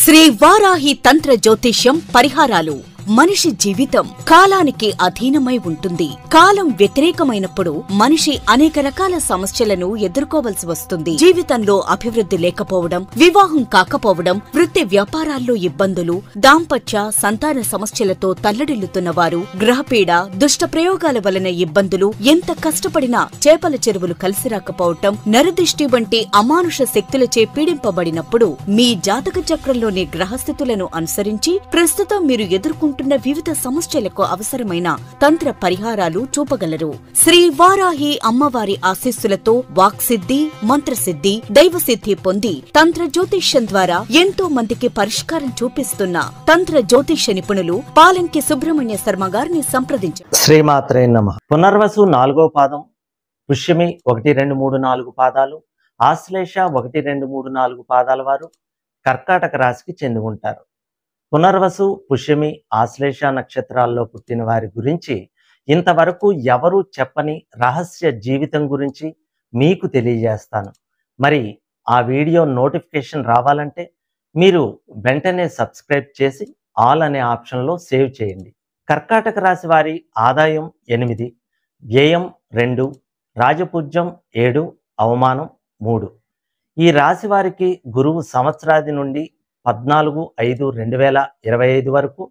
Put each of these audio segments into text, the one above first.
శ్రీ వారాహి తంత్ర జ్యోతిష్యం పరిహారాలు మనిషి జీవితం కాలానికి అధీనమై ఉంటుంది కాలం వ్యతిరేకమైనప్పుడు మనిషి అనేక రకాల సమస్యలను ఎదుర్కోవలసి వస్తుంది జీవితంలో అభివృద్ధి లేకపోవడం వివాహం కాకపోవడం వృత్తి వ్యాపారాల్లో ఇబ్బందులు దాంపత్య సంతాన సమస్యలతో తల్లడిల్లుతున్న వారు గ్రహపీడ దుష్ట ప్రయోగాల వలన ఇబ్బందులు ఎంత కష్టపడినా చేపల చెరువులు కలిసి రాకపోవటం నరదృష్టి వంటి అమానుష శక్తులచే పీడింపబడినప్పుడు మీ జాతక చక్రంలోని గ్రహస్థితులను అనుసరించి ప్రస్తుతం మీరు ఎదుర్కొంటున్న ఎదుర్కొంటున్న వివిధ సమస్యలకు అవసరమైన తంత్ర పరిహారాలు చూపగలరు శ్రీ వారాహి అమ్మవారి ఆశీస్సులతో వాక్సిద్ధి మంత్రసిద్ధి దైవసిద్ధి పొంది తంత్ర జ్యోతిష్యం ద్వారా ఎంతో మందికి పరిష్కారం చూపిస్తున్న తంత్ర జ్యోతిష్య నిపుణులు పాలంకి సుబ్రహ్మణ్య శర్మ గారిని సంప్రదించారు నమ పునర్వసు నాలుగో పాదం పుష్యమి ఒకటి రెండు మూడు నాలుగు పాదాలు ఆశ్లేష ఒకటి రెండు మూడు నాలుగు పాదాల వారు కర్కాటక రాశికి చెంది ఉంటారు పునర్వసు పుష్యమి ఆశ్లేష నక్షత్రాల్లో పుట్టిన వారి గురించి ఇంతవరకు ఎవరూ చెప్పని రహస్య జీవితం గురించి మీకు తెలియజేస్తాను మరి ఆ వీడియో నోటిఫికేషన్ రావాలంటే మీరు వెంటనే సబ్స్క్రైబ్ చేసి ఆల్ అనే ఆప్షన్లో సేవ్ చేయండి కర్కాటక రాశి వారి ఆదాయం ఎనిమిది వ్యయం రెండు రాజపూజ్యం ఏడు అవమానం మూడు ఈ రాశి వారికి గురువు సంవత్సరాది నుండి పద్నాలుగు ఐదు రెండు వేల ఇరవై ఐదు వరకు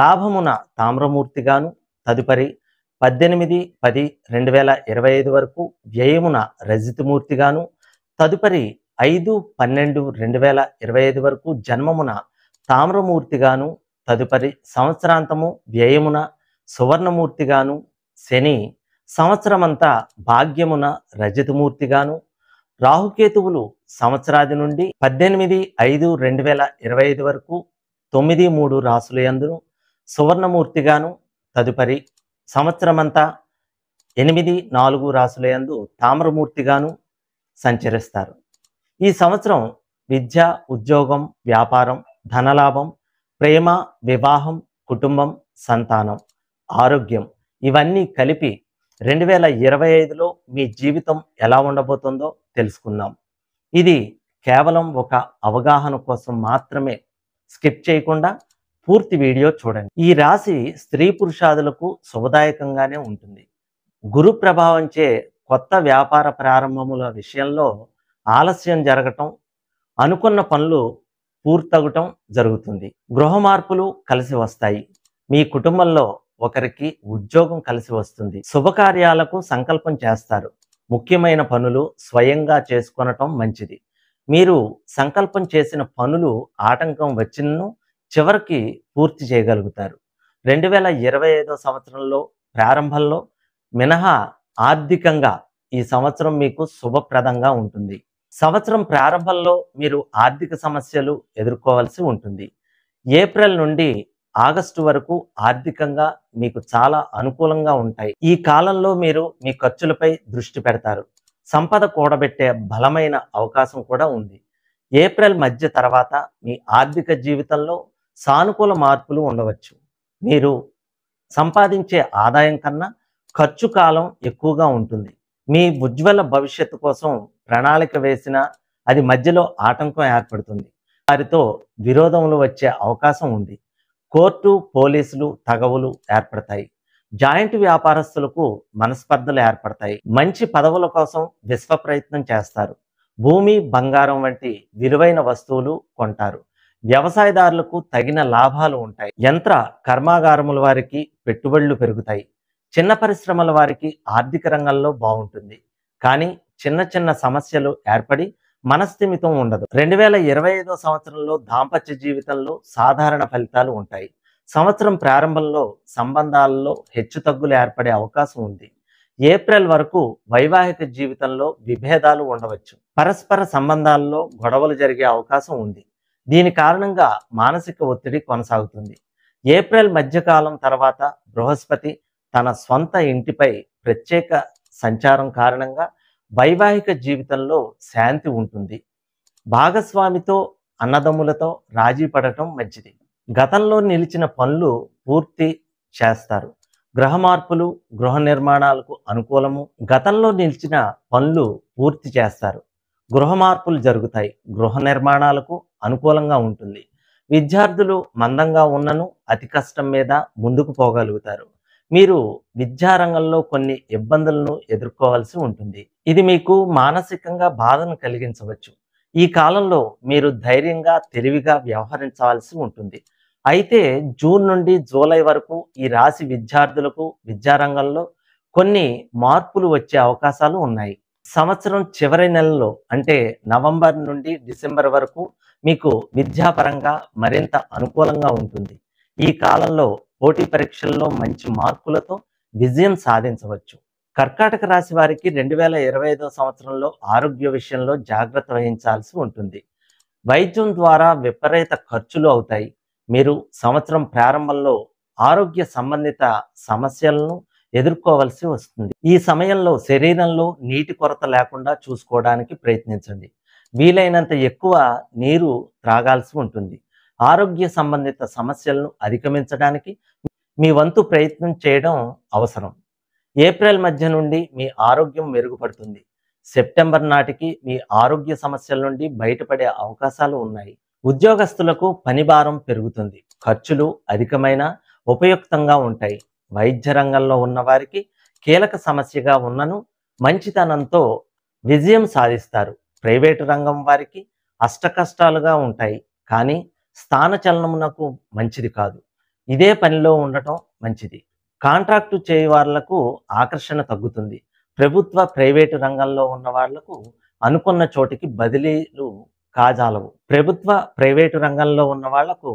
లాభమున తామ్రమూర్తిగాను తదుపరి పద్దెనిమిది పది రెండు వేల ఇరవై ఐదు వరకు వ్యయమున రజితమూర్తిగాను తదుపరి ఐదు పన్నెండు రెండు వేల ఇరవై ఐదు వరకు జన్మమున తామ్రమూర్తిగాను తదుపరి సంవత్సరాంతము వ్యయమున సువర్ణమూర్తిగాను శని సంవత్సరమంతా భాగ్యమున రజతమూర్తిగాను రాహుకేతువులు సంవత్సరాది నుండి పద్దెనిమిది ఐదు రెండు వేల ఇరవై ఐదు వరకు తొమ్మిది మూడు రాసుల యందును సువర్ణమూర్తిగాను తదుపరి సంవత్సరమంతా ఎనిమిది నాలుగు రాసుల ఎందు తామ్రమూర్తిగాను సంచరిస్తారు ఈ సంవత్సరం విద్య ఉద్యోగం వ్యాపారం ధనలాభం ప్రేమ వివాహం కుటుంబం సంతానం ఆరోగ్యం ఇవన్నీ కలిపి రెండు వేల ఇరవై ఐదులో మీ జీవితం ఎలా ఉండబోతుందో తెలుసుకుందాం ఇది కేవలం ఒక అవగాహన కోసం మాత్రమే స్కిప్ చేయకుండా పూర్తి వీడియో చూడండి ఈ రాశి స్త్రీ పురుషాదులకు శుభదాయకంగానే ఉంటుంది గురు ప్రభావంచే కొత్త వ్యాపార ప్రారంభముల విషయంలో ఆలస్యం జరగటం అనుకున్న పనులు పూర్తవటం జరుగుతుంది గృహ మార్పులు కలిసి వస్తాయి మీ కుటుంబంలో ఒకరికి ఉద్యోగం కలిసి వస్తుంది శుభకార్యాలకు సంకల్పం చేస్తారు ముఖ్యమైన పనులు స్వయంగా చేసుకొనటం మంచిది మీరు సంకల్పం చేసిన పనులు ఆటంకం వచ్చినను చివరికి పూర్తి చేయగలుగుతారు రెండు వేల ఇరవై ఐదో సంవత్సరంలో ప్రారంభంలో మినహా ఆర్థికంగా ఈ సంవత్సరం మీకు శుభప్రదంగా ఉంటుంది సంవత్సరం ప్రారంభంలో మీరు ఆర్థిక సమస్యలు ఎదుర్కోవాల్సి ఉంటుంది ఏప్రిల్ నుండి ఆగస్టు వరకు ఆర్థికంగా మీకు చాలా అనుకూలంగా ఉంటాయి ఈ కాలంలో మీరు మీ ఖర్చులపై దృష్టి పెడతారు సంపద కూడబెట్టే బలమైన అవకాశం కూడా ఉంది ఏప్రిల్ మధ్య తర్వాత మీ ఆర్థిక జీవితంలో సానుకూల మార్పులు ఉండవచ్చు మీరు సంపాదించే ఆదాయం కన్నా ఖర్చు కాలం ఎక్కువగా ఉంటుంది మీ ఉజ్వల భవిష్యత్తు కోసం ప్రణాళిక వేసినా అది మధ్యలో ఆటంకం ఏర్పడుతుంది వారితో విరోధములు వచ్చే అవకాశం ఉంది కోర్టు పోలీసులు తగవులు ఏర్పడతాయి జాయింట్ వ్యాపారస్తులకు మనస్పర్ధలు ఏర్పడతాయి మంచి పదవుల కోసం విశ్వ ప్రయత్నం చేస్తారు భూమి బంగారం వంటి విలువైన వస్తువులు కొంటారు వ్యవసాయదారులకు తగిన లాభాలు ఉంటాయి యంత్ర కర్మాగారముల వారికి పెట్టుబడులు పెరుగుతాయి చిన్న పరిశ్రమల వారికి ఆర్థిక రంగంలో బాగుంటుంది కానీ చిన్న చిన్న సమస్యలు ఏర్పడి మనస్థిమితం ఉండదు రెండు వేల ఇరవై ఐదో సంవత్సరంలో దాంపత్య జీవితంలో సాధారణ ఫలితాలు ఉంటాయి సంవత్సరం ప్రారంభంలో సంబంధాలలో హెచ్చుతగ్గులు ఏర్పడే అవకాశం ఉంది ఏప్రిల్ వరకు వైవాహిక జీవితంలో విభేదాలు ఉండవచ్చు పరస్పర సంబంధాల్లో గొడవలు జరిగే అవకాశం ఉంది దీని కారణంగా మానసిక ఒత్తిడి కొనసాగుతుంది ఏప్రిల్ మధ్యకాలం తర్వాత బృహస్పతి తన స్వంత ఇంటిపై ప్రత్యేక సంచారం కారణంగా వైవాహిక జీవితంలో శాంతి ఉంటుంది భాగస్వామితో అన్నదమ్ములతో రాజీ పడటం మంచిది గతంలో నిలిచిన పనులు పూర్తి చేస్తారు గ్రహ మార్పులు గృహ నిర్మాణాలకు అనుకూలము గతంలో నిలిచిన పనులు పూర్తి చేస్తారు గృహ మార్పులు జరుగుతాయి గృహ నిర్మాణాలకు అనుకూలంగా ఉంటుంది విద్యార్థులు మందంగా ఉన్నను అతి కష్టం మీద ముందుకు పోగలుగుతారు మీరు విద్యారంగంలో కొన్ని ఇబ్బందులను ఎదుర్కోవాల్సి ఉంటుంది ఇది మీకు మానసికంగా బాధను కలిగించవచ్చు ఈ కాలంలో మీరు ధైర్యంగా తెలివిగా వ్యవహరించవలసి ఉంటుంది అయితే జూన్ నుండి జూలై వరకు ఈ రాశి విద్యార్థులకు విద్యారంగంలో కొన్ని మార్పులు వచ్చే అవకాశాలు ఉన్నాయి సంవత్సరం చివరి నెలలో అంటే నవంబర్ నుండి డిసెంబర్ వరకు మీకు విద్యాపరంగా మరింత అనుకూలంగా ఉంటుంది ఈ కాలంలో పోటీ పరీక్షల్లో మంచి మార్కులతో విజయం సాధించవచ్చు కర్కాటక రాశి వారికి రెండు వేల ఇరవై ఐదో సంవత్సరంలో ఆరోగ్య విషయంలో జాగ్రత్త వహించాల్సి ఉంటుంది వైద్యం ద్వారా విపరీత ఖర్చులు అవుతాయి మీరు సంవత్సరం ప్రారంభంలో ఆరోగ్య సంబంధిత సమస్యలను ఎదుర్కోవలసి వస్తుంది ఈ సమయంలో శరీరంలో నీటి కొరత లేకుండా చూసుకోవడానికి ప్రయత్నించండి వీలైనంత ఎక్కువ నీరు త్రాగాల్సి ఉంటుంది ఆరోగ్య సంబంధిత సమస్యలను అధిగమించడానికి మీ వంతు ప్రయత్నం చేయడం అవసరం ఏప్రిల్ మధ్య నుండి మీ ఆరోగ్యం మెరుగుపడుతుంది సెప్టెంబర్ నాటికి మీ ఆరోగ్య సమస్యల నుండి బయటపడే అవకాశాలు ఉన్నాయి ఉద్యోగస్తులకు పనిభారం పెరుగుతుంది ఖర్చులు అధికమైన ఉపయుక్తంగా ఉంటాయి వైద్య రంగంలో ఉన్నవారికి కీలక సమస్యగా ఉన్నను మంచితనంతో విజయం సాధిస్తారు ప్రైవేటు రంగం వారికి అష్టకష్టాలుగా ఉంటాయి కానీ స్థానచలనమునకు మంచిది కాదు ఇదే పనిలో ఉండటం మంచిది కాంట్రాక్టు చేయవాళ్లకు ఆకర్షణ తగ్గుతుంది ప్రభుత్వ ప్రైవేటు రంగంలో ఉన్న వాళ్లకు అనుకున్న చోటికి బదిలీలు కాజాలవు ప్రభుత్వ ప్రైవేటు రంగంలో ఉన్న వాళ్లకు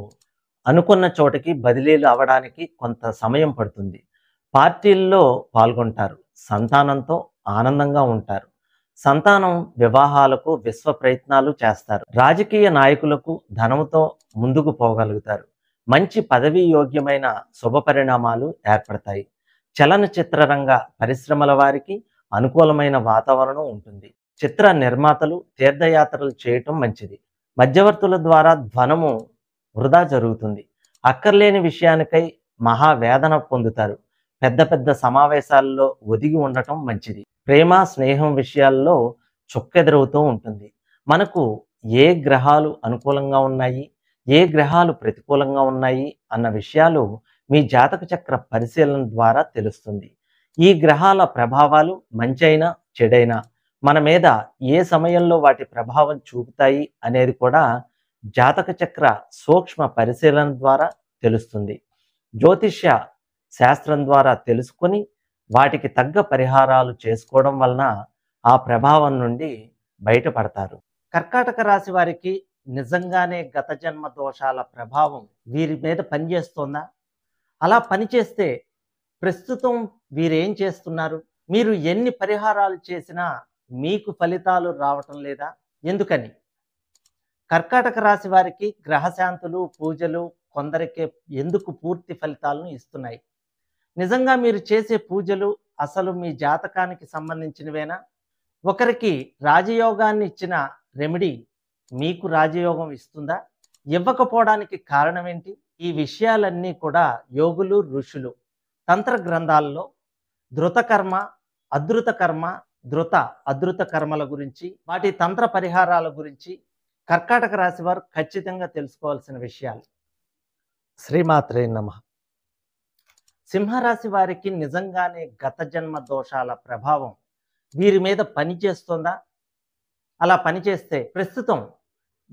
అనుకున్న చోటికి బదిలీలు అవడానికి కొంత సమయం పడుతుంది పార్టీల్లో పాల్గొంటారు సంతానంతో ఆనందంగా ఉంటారు సంతానం వివాహాలకు విశ్వ ప్రయత్నాలు చేస్తారు రాజకీయ నాయకులకు ధనంతో ముందుకు పోగలుగుతారు మంచి పదవీ యోగ్యమైన శుభ పరిణామాలు ఏర్పడతాయి చలనచిత్ర రంగ పరిశ్రమల వారికి అనుకూలమైన వాతావరణం ఉంటుంది చిత్ర నిర్మాతలు తీర్థయాత్రలు చేయటం మంచిది మధ్యవర్తుల ద్వారా ధ్వనము వృధా జరుగుతుంది అక్కర్లేని విషయానికై మహావేదన పొందుతారు పెద్ద పెద్ద సమావేశాల్లో ఒదిగి ఉండటం మంచిది ప్రేమ స్నేహం విషయాల్లో చొక్కెదరవుతూ ఉంటుంది మనకు ఏ గ్రహాలు అనుకూలంగా ఉన్నాయి ఏ గ్రహాలు ప్రతికూలంగా ఉన్నాయి అన్న విషయాలు మీ జాతక చక్ర పరిశీలన ద్వారా తెలుస్తుంది ఈ గ్రహాల ప్రభావాలు మంచైనా చెడైనా మన మీద ఏ సమయంలో వాటి ప్రభావం చూపుతాయి అనేది కూడా జాతక చక్ర సూక్ష్మ పరిశీలన ద్వారా తెలుస్తుంది జ్యోతిష్య శాస్త్రం ద్వారా తెలుసుకొని వాటికి తగ్గ పరిహారాలు చేసుకోవడం వలన ఆ ప్రభావం నుండి బయటపడతారు కర్కాటక రాశి వారికి నిజంగానే గత జన్మ దోషాల ప్రభావం వీరి మీద పనిచేస్తోందా అలా పనిచేస్తే ప్రస్తుతం వీరేం చేస్తున్నారు మీరు ఎన్ని పరిహారాలు చేసినా మీకు ఫలితాలు రావటం లేదా ఎందుకని కర్కాటక రాశి వారికి గ్రహశాంతులు పూజలు కొందరికే ఎందుకు పూర్తి ఫలితాలను ఇస్తున్నాయి నిజంగా మీరు చేసే పూజలు అసలు మీ జాతకానికి సంబంధించినవేనా ఒకరికి రాజయోగాన్ని ఇచ్చిన రెమెడీ మీకు రాజయోగం ఇస్తుందా ఇవ్వకపోవడానికి కారణం ఏంటి ఈ విషయాలన్నీ కూడా యోగులు ఋషులు తంత్ర గ్రంథాల్లో ధృతకర్మ అధృత కర్మ ధృత అధృత కర్మల గురించి వాటి తంత్ర పరిహారాల గురించి కర్కాటక రాశి వారు ఖచ్చితంగా తెలుసుకోవాల్సిన విషయాలు శ్రీమాత్రే నమ సింహరాశి వారికి నిజంగానే గత జన్మ దోషాల ప్రభావం వీరి మీద పనిచేస్తుందా అలా పనిచేస్తే ప్రస్తుతం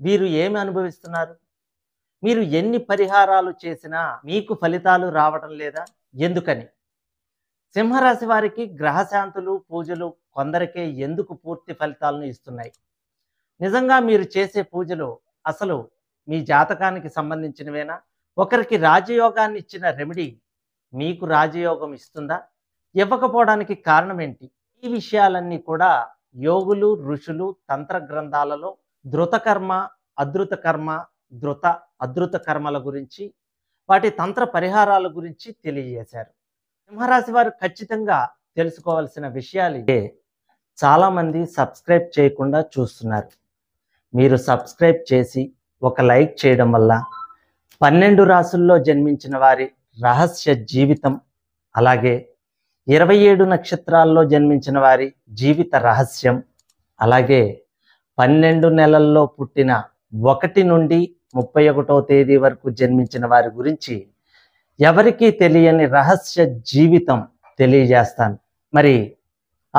వీరు ఏమి అనుభవిస్తున్నారు మీరు ఎన్ని పరిహారాలు చేసినా మీకు ఫలితాలు రావడం లేదా ఎందుకని సింహరాశి వారికి గ్రహశాంతులు పూజలు కొందరికే ఎందుకు పూర్తి ఫలితాలను ఇస్తున్నాయి నిజంగా మీరు చేసే పూజలు అసలు మీ జాతకానికి సంబంధించినవేనా ఒకరికి రాజయోగాన్ని ఇచ్చిన రెమెడీ మీకు రాజయోగం ఇస్తుందా ఇవ్వకపోవడానికి కారణం ఏంటి ఈ విషయాలన్నీ కూడా యోగులు ఋషులు తంత్ర గ్రంథాలలో ధృతకర్మ అధృత కర్మ ధృత అధృత కర్మల గురించి వాటి తంత్ర పరిహారాల గురించి తెలియజేశారు సింహరాశి వారు ఖచ్చితంగా తెలుసుకోవాల్సిన విషయాలు ఇదే చాలామంది సబ్స్క్రైబ్ చేయకుండా చూస్తున్నారు మీరు సబ్స్క్రైబ్ చేసి ఒక లైక్ చేయడం వల్ల పన్నెండు రాసుల్లో జన్మించిన వారి రహస్య జీవితం అలాగే ఇరవై ఏడు నక్షత్రాల్లో జన్మించిన వారి జీవిత రహస్యం అలాగే పన్నెండు నెలల్లో పుట్టిన ఒకటి నుండి ముప్పై ఒకటో తేదీ వరకు జన్మించిన వారి గురించి ఎవరికీ తెలియని రహస్య జీవితం తెలియజేస్తాను మరి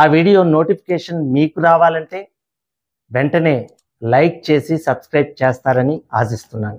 ఆ వీడియో నోటిఫికేషన్ మీకు రావాలంటే వెంటనే లైక్ చేసి సబ్స్క్రైబ్ చేస్తారని ఆశిస్తున్నాను